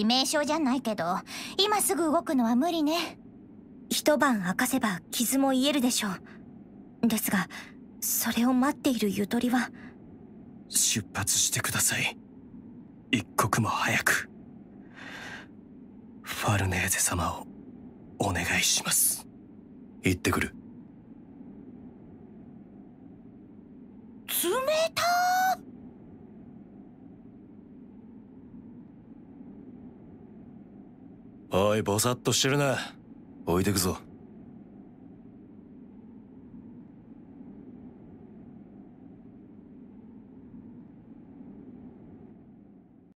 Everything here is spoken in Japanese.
致命傷じゃないけど、今すぐ動くのは無理ね。一晩明かせば傷も癒えるでしょう。ですが、それを待っているゆとりは。出発してください。一刻も早く。ファルネーゼ様をお願いします。行ってくる。冷たいおいぼさっとしてるな置いてくぞ